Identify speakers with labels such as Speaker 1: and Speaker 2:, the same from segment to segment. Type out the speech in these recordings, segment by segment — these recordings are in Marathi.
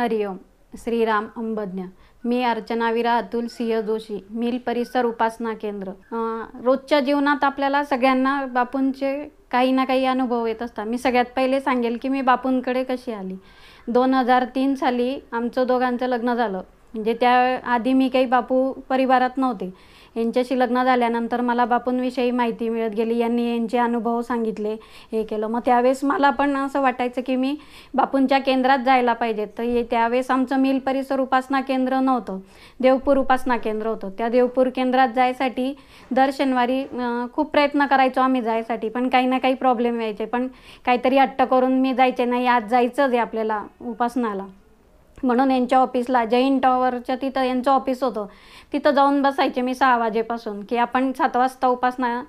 Speaker 1: हरिओम श्रीराम अंबज्ञ मी अर्चना विरा अतुल सिंह जोशी मिल परिसर उपासना केंद्र रोजच्या जीवनात आपल्याला सगळ्यांना बापूंचे काही ना काही अनुभव येत असतात मी सगळ्यात पहिले सांगेल की मी बापूंकडे कशी आली दोन हजार तीन साली आमचं दोघांचं लग्न झालं म्हणजे त्या आधी मी काही बापू परिवारात नव्हते यांच्याशी लग्न झाल्यानंतर मला बापूंविषयी माहिती मिळत गेली यांनी यांचे अनुभव सांगितले हे केलं मग त्यावेळेस मला पण असं वाटायचं की मी बापूंच्या केंद्रात जायला पाहिजे तर हे त्यावेळेस आमचं मिल परिसर उपासना केंद्र नव्हतं देवपूर उपासना केंद्र होतं त्या देवपूर केंद्रात जायसाठी दर शनिवारी खूप प्रयत्न करायचो आम्ही जायसाठी पण काही ना काही प्रॉब्लेम यायचे पण काहीतरी हट्ट करून मी जायचे नाही आज जायचंच आहे आपल्याला उपासनाला म्हणून यांच्या ऑफिसला जैन टॉवरच्या तिथं यांचं ऑफिस होतं तिथं जाऊन बसायचे मी सहा वाजेपासून की आपण सात वाजता उपासना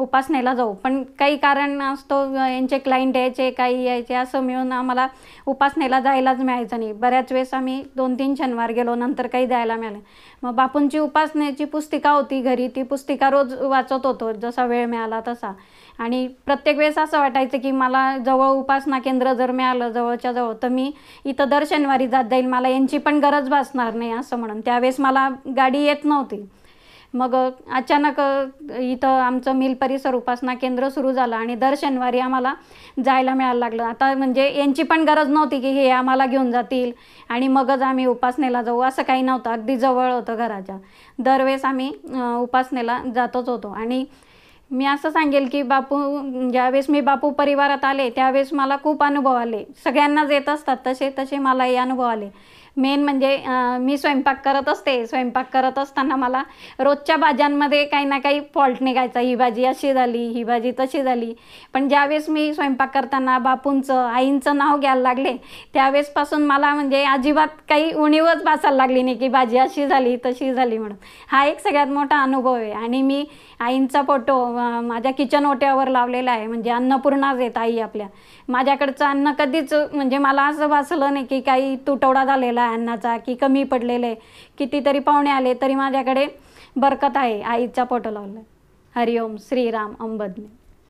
Speaker 1: उपासनेला जाऊ पण काही कारण असतो यांचे क्लायंट यायचे काही यायचे असं मिळून आम्हाला उपासनेला जायलाच मिळायचं नाही बऱ्याच वेळेस आम्ही दोन तीन शनिवार गेलो नंतर काही जायला मिळालं मग बापूंची उपासनेची पुस्तिका होती घरी ती पुस्तिका रोज वाचत होतो जसा वेळ मिळाला तसा आणि प्रत्येक वेळेस असं वाटायचं की मला जवळ उपासना केंद्र जर मिळालं जवळच्या जवळ तर मी इथं दर शनिवारी जात जाईल मला यांची पण गरज भासणार नाही असं म्हणून त्यावेळेस मला गाडी येत नव्हती मग अचानक इथं आमचं मिल परिसर उपासना केंद्र सुरू झालं आणि दर शनिवारी आम्हाला जायला मिळायला लागलं आता म्हणजे यांची पण गरज नव्हती की हे आम्हाला घेऊन जातील आणि मगच आम्ही उपासनेला जाऊ असं काही नव्हतं अगदी जवळ होतं घराच्या दरवेळेस आम्ही उपासनेला जातच होतो आणि मी असं सांगेल की बापू ज्यावेळेस मी बापू परिवारात आले त्यावेळेस मला खूप अनुभव आले सगळ्यांनाच येत असतात तसे तसे मला हे अनुभव आले मेन म्हणजे मी स्वयंपाक करत असते स्वयंपाक करत असताना मला रोजच्या भाज्यांमध्ये काही ना काही फॉल्ट निघायचा ही भाजी अशी झाली ही भाजी तशी झाली पण ज्यावेळेस मी स्वयंपाक करताना बापूंचं आईंचं नाव घ्यायला लागले त्यावेळेसपासून मला म्हणजे अजिबात काही उणीवच भासायला लागली नाही की भाजी अशी झाली तशी झाली म्हणून हा एक सगळ्यात मोठा अनुभव आहे आणि मी आईंचा फोटो माझ्या किचन ओट्यावर लावलेला आहे म्हणजे अन्नपूर्णाच येत आई आपल्या माझ्याकडचं अन्न कधीच म्हणजे मला असं भासलं नाही की काही तुटवडा झालेला आहे अन्नाचा की कमी पडलेले कितीतरी पाहुणे आले तरी माझ्याकडे बरकत आहे आईच्या पोटं लावलं हरिओम श्रीराम अंबदने